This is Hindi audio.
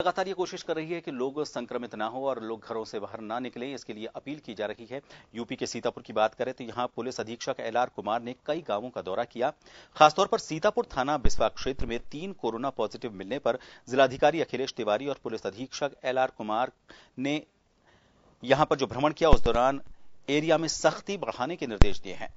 लगातार ये कोशिश कर रही है कि लोग संक्रमित ना हो और लोग घरों से बाहर ना निकले इसके लिए अपील की जा रही है यूपी के सीतापुर की बात करें तो यहाँ पुलिस अधीक्षक एल आर कुमार ने कई गांवों का दौरा किया खासतौर पर सीतापुर थाना बिस्वा क्षेत्र में तीन कोरोना पॉजिटिव मिलने पर जिलाधिकारी अखिलेश तिवारी और पुलिस अधीक्षक एल आर कुमार ने यहाँ पर जो भ्रमण किया उस दौरान एरिया में सख्ती बढ़ाने के निर्देश दिए हैं